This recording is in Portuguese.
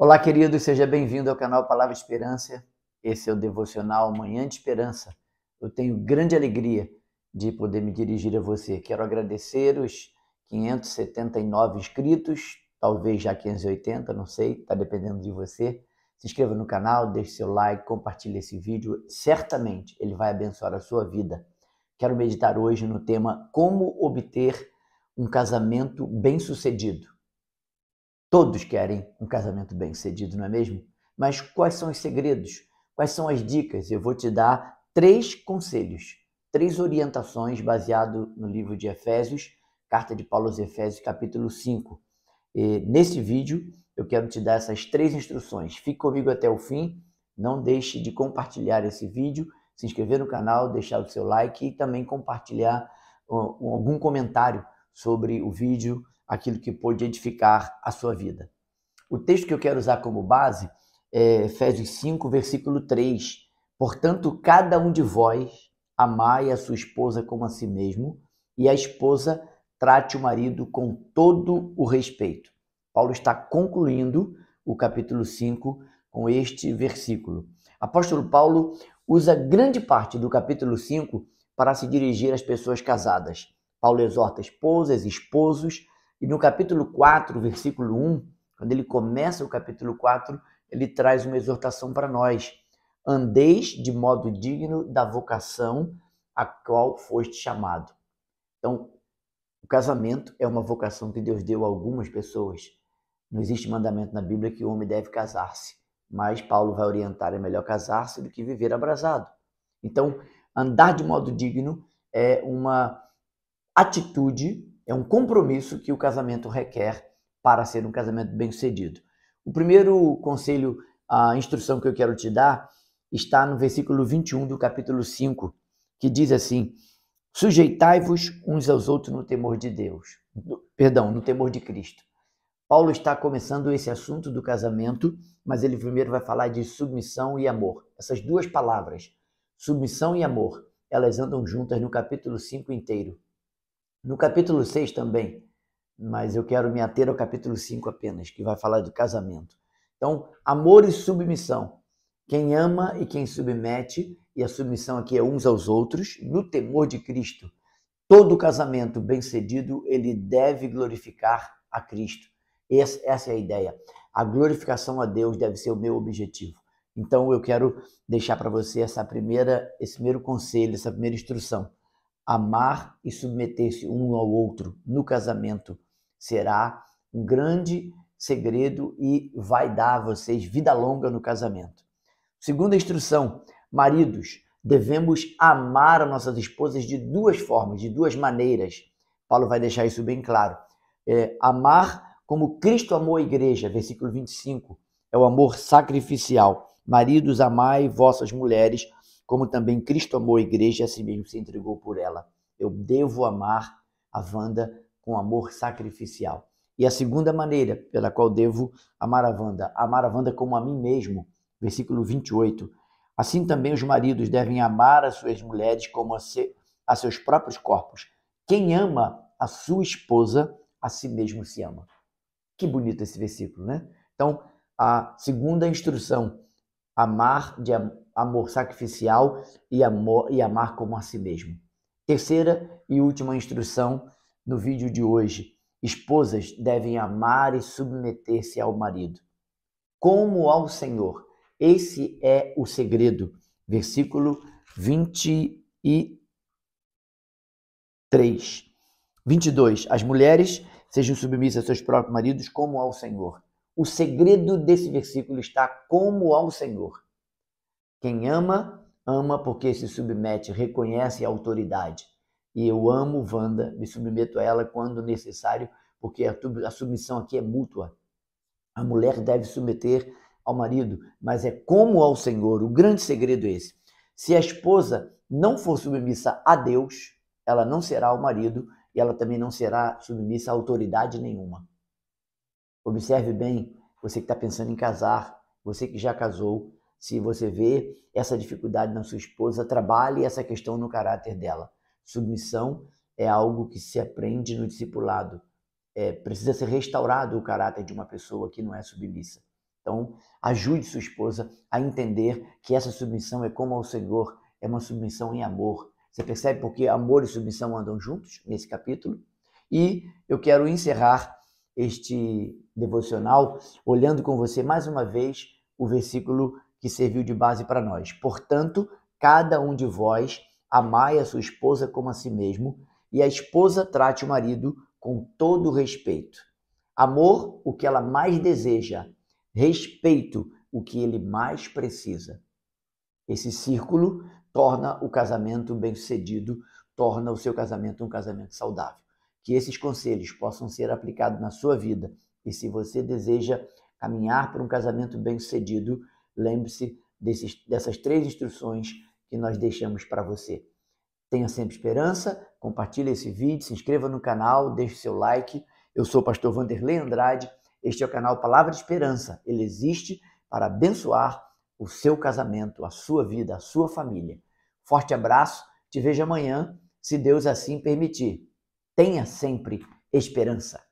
Olá, queridos. seja bem-vindo ao canal Palavra Esperança. Esse é o devocional Manhã de Esperança. Eu tenho grande alegria de poder me dirigir a você. Quero agradecer os 579 inscritos, talvez já 580, não sei, está dependendo de você. Se inscreva no canal, deixe seu like, compartilhe esse vídeo. Certamente ele vai abençoar a sua vida. Quero meditar hoje no tema Como obter um casamento bem-sucedido. Todos querem um casamento bem sucedido, não é mesmo? Mas quais são os segredos? Quais são as dicas? Eu vou te dar três conselhos, três orientações baseado no livro de Efésios, carta de Paulo aos Efésios, capítulo 5. E nesse vídeo eu quero te dar essas três instruções. Fique comigo até o fim, não deixe de compartilhar esse vídeo, se inscrever no canal, deixar o seu like e também compartilhar ah, algum comentário sobre o vídeo aquilo que pôde edificar a sua vida. O texto que eu quero usar como base é Efésios 5, versículo 3. Portanto, cada um de vós amai a sua esposa como a si mesmo, e a esposa trate o marido com todo o respeito. Paulo está concluindo o capítulo 5 com este versículo. Apóstolo Paulo usa grande parte do capítulo 5 para se dirigir às pessoas casadas. Paulo exorta esposas, esposos e no capítulo 4, versículo 1, quando ele começa o capítulo 4, ele traz uma exortação para nós: andeis de modo digno da vocação a qual foste chamado. Então, o casamento é uma vocação que Deus deu a algumas pessoas. Não existe mandamento na Bíblia que o homem deve casar-se, mas Paulo vai orientar: é melhor casar-se do que viver abrasado. Então, andar de modo digno é uma atitude é um compromisso que o casamento requer para ser um casamento bem-sucedido. O primeiro conselho, a instrução que eu quero te dar, está no versículo 21 do capítulo 5, que diz assim: Sujeitai-vos uns aos outros no temor de Deus. Perdão, no temor de Cristo. Paulo está começando esse assunto do casamento, mas ele primeiro vai falar de submissão e amor. Essas duas palavras, submissão e amor, elas andam juntas no capítulo 5 inteiro. No capítulo 6 também, mas eu quero me ater ao capítulo 5 apenas, que vai falar de casamento. Então, amor e submissão. Quem ama e quem submete, e a submissão aqui é uns aos outros, no temor de Cristo. Todo casamento bem cedido, ele deve glorificar a Cristo. Essa é a ideia. A glorificação a Deus deve ser o meu objetivo. Então, eu quero deixar para você essa primeira, esse primeiro conselho, essa primeira instrução amar e submeter-se um ao outro no casamento será um grande segredo e vai dar a vocês vida longa no casamento. Segunda instrução, maridos, devemos amar as nossas esposas de duas formas, de duas maneiras. Paulo vai deixar isso bem claro. É, amar como Cristo amou a igreja, versículo 25, é o amor sacrificial. Maridos, amai vossas mulheres como também Cristo amou a igreja e a si mesmo se entregou por ela. Eu devo amar a Wanda com amor sacrificial. E a segunda maneira pela qual devo amar a Wanda, amar a Wanda como a mim mesmo. Versículo 28. Assim também os maridos devem amar as suas mulheres como a, se, a seus próprios corpos. Quem ama a sua esposa, a si mesmo se ama. Que bonito esse versículo, né? Então, a segunda instrução, amar de, amor sacrificial e, amor, e amar como a si mesmo. Terceira e última instrução no vídeo de hoje: esposas devem amar e submeter-se ao marido, como ao Senhor. Esse é o segredo. Versículo 23. 22. As mulheres sejam submissas a seus próprios maridos, como ao Senhor. O segredo desse versículo está como ao Senhor. Quem ama, ama porque se submete, reconhece a autoridade. E eu amo Wanda, me submeto a ela quando necessário, porque a submissão aqui é mútua. A mulher deve submeter ao marido, mas é como ao Senhor. O grande segredo é esse. Se a esposa não for submissa a Deus, ela não será ao marido e ela também não será submissa a autoridade nenhuma. Observe bem, você que está pensando em casar, você que já casou, se você vê essa dificuldade na sua esposa, trabalhe essa questão no caráter dela. Submissão é algo que se aprende no discipulado. É, precisa ser restaurado o caráter de uma pessoa que não é submissa. Então, ajude sua esposa a entender que essa submissão é como ao Senhor, é uma submissão em amor. Você percebe porque amor e submissão andam juntos nesse capítulo? E eu quero encerrar este devocional olhando com você mais uma vez o versículo que serviu de base para nós. Portanto, cada um de vós amai a sua esposa como a si mesmo, e a esposa trate o marido com todo respeito. Amor, o que ela mais deseja, respeito, o que ele mais precisa. Esse círculo torna o casamento bem-sucedido, torna o seu casamento um casamento saudável. Que esses conselhos possam ser aplicados na sua vida. E se você deseja caminhar para um casamento bem-sucedido, lembre-se dessas três instruções que nós deixamos para você. Tenha sempre esperança, compartilhe esse vídeo, se inscreva no canal, deixe seu like. Eu sou o pastor Vanderlei Andrade, este é o canal Palavra de Esperança. Ele existe para abençoar o seu casamento, a sua vida, a sua família. Forte abraço, te vejo amanhã, se Deus assim permitir. Tenha sempre esperança.